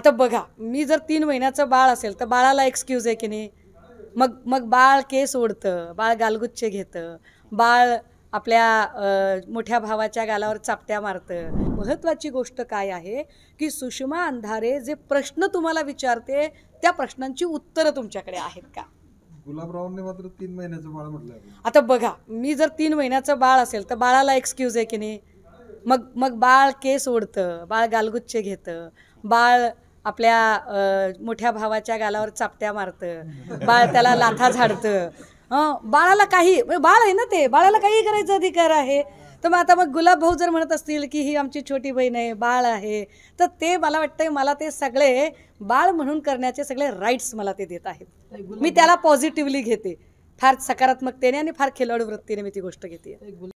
आता बघा मी जर तीन महिन्याचं बाळ असेल तर बाळाला एक्सक्यूज आहे की नाही मग मग बाळ केस ओढतं बाळ गालगुच्छ घेतं बाळ आपल्या मोठ्या भावाच्या गालावर चापट्या मारतं महत्त्वाची गोष्ट काय आहे की सुषमा अंधारे जे प्रश्न तुम्हाला विचारते त्या प्रश्नांची उत्तरं तुमच्याकडे आहेत का गुलाबरावने मात्र तीन महिन्याचं बाळ म्हटलं आता बघा मी जर तीन महिन्याचं बाळ असेल तर बाळाला एक्सक्यूज आहे की नाही मग मग बाळ केस ओढतं बाळ गालगुच्छ घेतं बाळ आपल्या मोठ्या भावाच्या गालावर चापट्या मारत बाळ त्याला लाथा झाडतं बाळाला काही म्हणजे बाळ आहे ना ते बाळाला काही करायचा अधिकार आहे तर मग आता मग गुलाब भाऊ जर म्हणत असतील की ही आमची छोटी बहीण आहे बाळ आहे तर ते मला वाटतंय मला ते सगळे बाळ म्हणून करण्याचे सगळे राईट्स मला ते देत आहेत मी त्याला पॉझिटिव्हली घेते फार सकारात्मकतेने आणि फार खेळाडू वृत्तीने मी ती गोष्ट घेते